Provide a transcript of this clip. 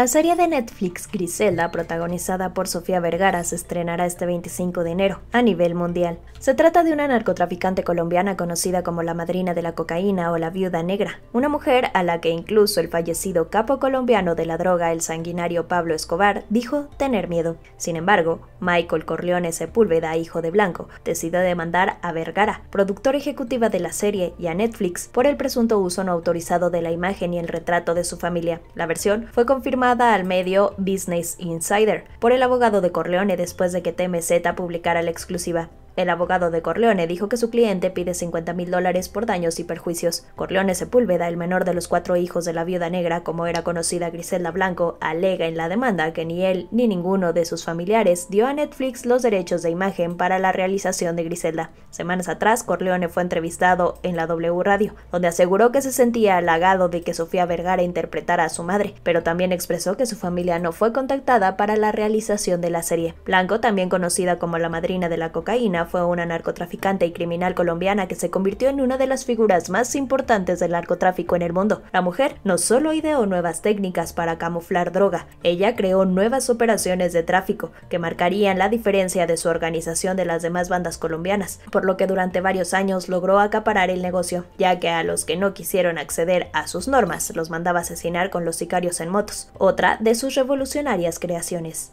La serie de Netflix Griselda, protagonizada por Sofía Vergara, se estrenará este 25 de enero a nivel mundial. Se trata de una narcotraficante colombiana conocida como la madrina de la cocaína o la viuda negra, una mujer a la que incluso el fallecido capo colombiano de la droga, el sanguinario Pablo Escobar, dijo tener miedo. Sin embargo, Michael Corleone Sepúlveda, hijo de Blanco, decidió demandar a Vergara, productora ejecutiva de la serie, y a Netflix por el presunto uso no autorizado de la imagen y el retrato de su familia. La versión fue confirmada al medio Business Insider por el abogado de Corleone después de que TMZ publicara la exclusiva. El abogado de Corleone dijo que su cliente pide 50 mil dólares por daños y perjuicios. Corleone Sepúlveda, el menor de los cuatro hijos de la viuda negra, como era conocida Griselda Blanco, alega en la demanda que ni él ni ninguno de sus familiares dio a Netflix los derechos de imagen para la realización de Griselda. Semanas atrás, Corleone fue entrevistado en la W Radio, donde aseguró que se sentía halagado de que Sofía Vergara interpretara a su madre, pero también expresó que su familia no fue contactada para la realización de la serie. Blanco, también conocida como la madrina de la cocaína, fue una narcotraficante y criminal colombiana que se convirtió en una de las figuras más importantes del narcotráfico en el mundo. La mujer no solo ideó nuevas técnicas para camuflar droga, ella creó nuevas operaciones de tráfico que marcarían la diferencia de su organización de las demás bandas colombianas, por lo que durante varios años logró acaparar el negocio, ya que a los que no quisieron acceder a sus normas los mandaba asesinar con los sicarios en motos, otra de sus revolucionarias creaciones.